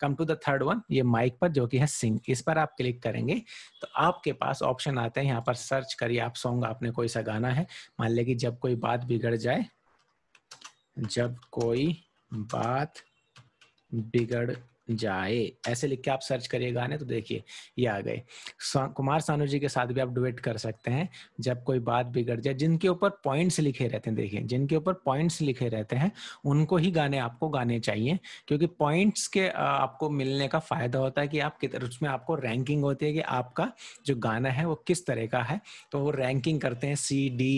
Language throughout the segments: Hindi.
come to the third one ये माइक पर जो कि है सिंग इस पर आप क्लिक करेंगे तो आपके पास ऑप्शन आते हैं यहाँ पर सर्च करिए आप सॉन्ग आपने कोई सा गाना है मान कि जब कोई बात बिगड़ जाए जब कोई बात बिगड़ जाए ऐसे लिख के आप सर्च करिए गाने तो देखिए ये आ गए सा, कुमार सानू जी के साथ भी आप डुएट कर सकते हैं जब कोई बात बिगड़ जाए जिनके ऊपर पॉइंट्स लिखे रहते हैं देखिए जिनके ऊपर पॉइंट्स लिखे रहते हैं उनको ही गाने आपको गाने चाहिए क्योंकि पॉइंट्स के आपको मिलने का फायदा होता है कि आप कितने उसमें आपको रैंकिंग होती है कि आपका जो गाना है वो किस तरह का है तो वो रैंकिंग करते हैं C D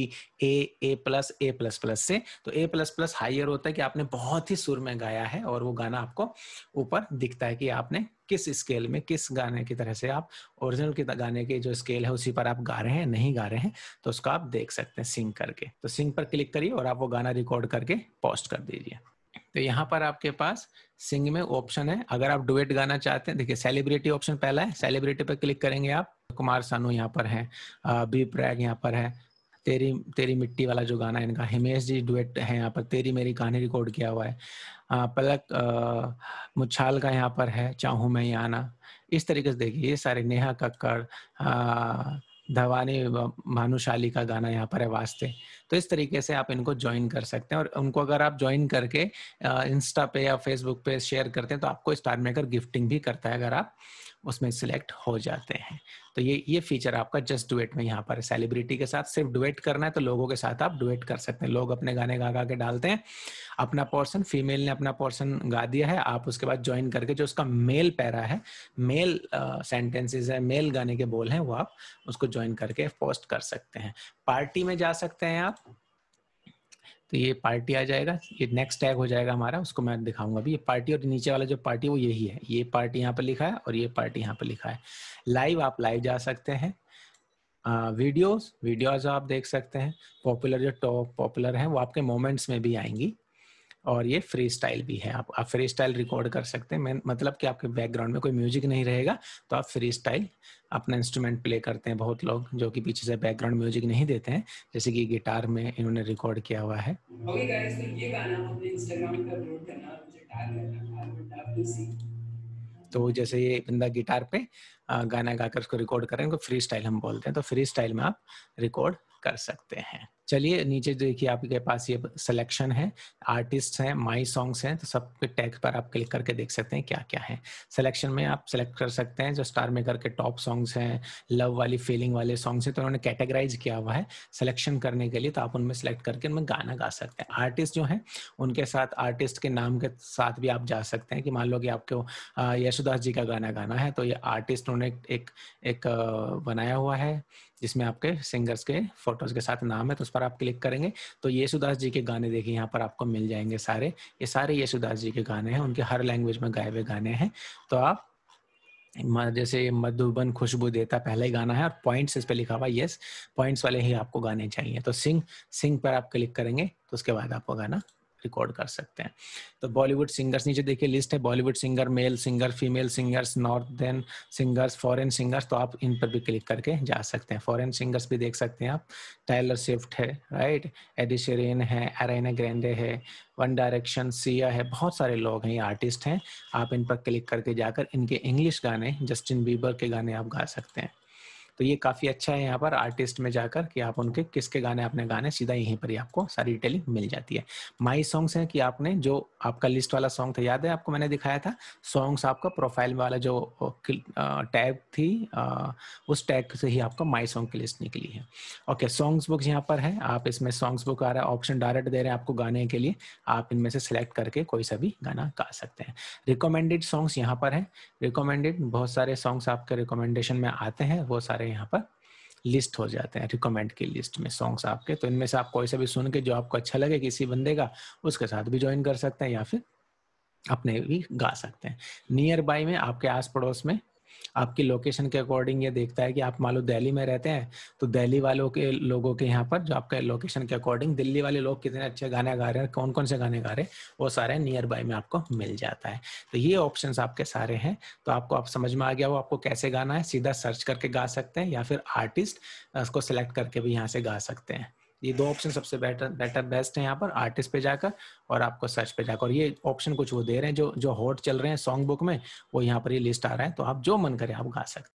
A A plus A plus plus से तो ए प्लस प्लस हाइयर होता है कि आपने बहुत ही सुर में गाया है और वो गाना आपको ऊपर दिखता है कि आपने किस स्केल में किस गाने की तरह से आप ओरिजिनल के गाने के जो स्केल है उसी पर आप गा रहे हैं नहीं गा रहे हैं तो उसको आप देख सकते हैं सिंग करके तो सिंग पर क्लिक करिए और आप वो गाना रिकॉर्ड करके पोस्ट कर दीजिए तो यहाँ पर आपके पास सिंग में ऑप्शन है अगर आप डुएट गाना चाहते हैं देखिए सेलिब्रिटी ऑप्शन पहला है सेलिब्रिटी पर क्लिक करेंगे आप कुमार सानू यहाँ पर है बी प्रैग यहाँ पर है तेरी तेरी मिट्टी वाला जो गाना है इनका हिमेश जी डुएट है यहाँ पर तेरी मेरी कहानी रिकॉर्ड किया हुआ है आ, हाँ, पलक मुच्छाल का यहाँ पर है चाहू मैं ये आना इस तरीके से देखिए ये सारे नेहा कक्कड़ धवानी भानुशाली का गाना यहाँ पर है वास्ते तो इस तरीके से आप इनको ज्वाइन कर सकते हैं और उनको अगर आप ज्वाइन करके इंस्टा पे या फेसबुक पे शेयर करते हैं तो आपको स्टार मेकर गिफ्टिंग भी करता है अगर आप उसमें सिलेक्ट हो जाते हैं तो ये ये फीचर आपका जस्ट डुएट में यहाँ पर सेलिब्रिटी के साथ सिर्फ डुएट करना है तो लोगों के साथ आप डुएट कर सकते हैं लोग अपने गाने गा गा के डालते हैं अपना पोर्सन फीमेल ने अपना पोर्सन गा दिया है आप उसके बाद ज्वाइन करके जो उसका मेल पैरा है मेल सेंटेंसेज है मेल गाने के बोल हैं वो आप उसको ज्वाइन करके पोस्ट कर सकते हैं पार्टी में जा सकते हैं आप तो ये पार्टी आ जाएगा ये नेक्स्ट टैग हो जाएगा हमारा उसको मैं दिखाऊंगा अभी ये पार्टी और नीचे वाला जो पार्टी वो यही है ये पार्टी यहाँ पर लिखा है और ये पार्टी यहाँ पर लिखा है लाइव आप लाइव जा सकते हैं वीडियोस वीडियोस आप देख सकते हैं पॉपुलर जो टॉप पॉपुलर हैं वो आपके मोमेंट्स में भी आएंगी और ये फ्री स्टाइल भी है आप आप फ्री स्टाइल रिकॉर्ड कर सकते हैं मतलब कि आपके बैकग्राउंड में कोई म्यूजिक नहीं रहेगा तो आप फ्री स्टाइल अपना इंस्ट्रूमेंट प्ले करते हैं बहुत लोग जो कि पीछे से बैकग्राउंड म्यूजिक नहीं देते हैं जैसे कि गिटार में इन्होंने रिकॉर्ड किया हुआ है तो तो जैसे ये बंदा गिटार पे गाना गाकर उसको रिकॉर्ड करें उनको फ्री स्टाइल हम बोलते हैं तो फ्री स्टाइल में आप रिकॉर्ड कर सकते हैं चलिए नीचे देखिए आपके पास ये सिलेक्शन है आर्टिस्ट हैं माई सॉन्ग्स हैं तो के टैग पर आप क्लिक करके देख सकते हैं क्या क्या है सिलेक्शन में आप सेलेक्ट कर सकते हैं जो स्टार मेकर के टॉप सॉन्ग्स हैं लव वाली फीलिंग वाले सॉन्ग्स हैं तो उन्होंने कैटेगराइज किया हुआ है सिलेक्शन करने के लिए तो आप उनमें सेलेक्ट करके उनमें गाना गा सकते हैं आर्टिस्ट जो है उनके साथ आर्टिस्ट के नाम के साथ भी आप जा सकते हैं कि मान लो कि आपको यशोदास जी का गाना गाना है तो ये आर्टिस्ट उन्होंने एक एक बनाया हुआ है जिसमें आपके सिंगर्स के फोटोज के साथ नाम है तो उस पर पर आप क्लिक करेंगे तो येसुदास जी के गाने देखिए यहाँ पर आपको मिल जाएंगे सारे ये सारे येसुदास जी के गाने हैं उनके हर लैंग्वेज में गाए हुए गाने हैं तो आप जैसे मधुबन खुशबू देता पहला ही गाना है और पॉइंट्स इस पे लिखा हुआ यस पॉइंट्स वाले ही आपको गाने चाहिए तो सिंह सिंह पर आप क्लिक करेंगे तो उसके बाद आपको गाना रिकॉर्ड कर सकते हैं तो बॉलीवुड सिंगर्स नीचे देखिए लिस्ट है Bollywood singer male singer female singers northern singers foreign singers तो आप इन पर भी क्लिक करके जा सकते हैं फॉरेन सिंगर्स भी देख सकते हैं आप टाइलर स्विफ्ट है राइट एडिशरेन है एरेना ग्रेंडे है वन डायरेक्शन सिया है बहुत सारे लोग हैं ये आर्टिस्ट हैं आप इन पर क्लिक करके जाकर इनके इंग्लिश गाने जस्टिन बीबर के गाने आप गा सकते हैं तो ये काफ़ी अच्छा है यहाँ पर आर्टिस्ट में जाकर कि आप उनके किसके गाने आपने गाने सीधा यहीं पर ही आपको सारी डिटेलिंग मिल जाती है माई सॉन्ग्स हैं कि आपने जो आपका लिस्ट वाला सॉन्ग था याद है आपको मैंने दिखाया था सॉन्ग्स आपका प्रोफाइल वाला जो टैग थी उस टैग से ही आपका माई सॉन्ग की लिस्ट निकली है ओके सॉन्ग्स बुक्स यहाँ पर है आप इसमें सॉन्ग्स बुक आ रहा है ऑप्शन डायरेक्ट दे रहे हैं आपको गाने के लिए आप इनमें से सिलेक्ट करके कोई सा भी गाना गा सकते हैं रिकमेंडेड सॉन्ग्स यहाँ पर है रिकमेंडेड बहुत सारे सॉन्ग्स आपके रिकमेंडेशन में आते हैं वो सारे सारे यहाँ पर लिस्ट हो जाते हैं रिकमेंड की लिस्ट में सॉन्ग्स आपके तो इनमें से आप कोई सा भी सुन के जो आपको अच्छा लगे किसी बंदे का उसके साथ भी ज्वाइन कर सकते हैं या फिर अपने भी गा सकते हैं नियर बाई में आपके आस पड़ोस में आपकी लोकेशन के अकॉर्डिंग ये देखता है कि आप मान लो दिल्ली में रहते हैं तो दिल्ली वालों के लोगों के यहाँ पर जो आपके लोकेशन के अकॉर्डिंग दिल्ली वाले लोग कितने अच्छे गाने गा रहे हैं कौन कौन से गाने गा रहे हैं वो सारे नियर बाय में आपको मिल जाता है तो ये ऑप्शन आपके सारे हैं तो आपको आप समझ में आ गया वो आपको कैसे गाना है सीधा सर्च करके गा सकते हैं या फिर आर्टिस्ट उसको सेलेक्ट करके भी यहाँ से गा सकते हैं ये दो ऑप्शन सबसे बेटर बेटर बेस्ट है यहाँ पर आर्टिस्ट पे जाकर और आपको सर्च पे जाकर और ये ऑप्शन कुछ वो दे रहे हैं जो जो हॉट चल रहे हैं सॉन्ग बुक में वो यहाँ पर ये लिस्ट आ रहा है तो आप जो मन करे आप गा सकते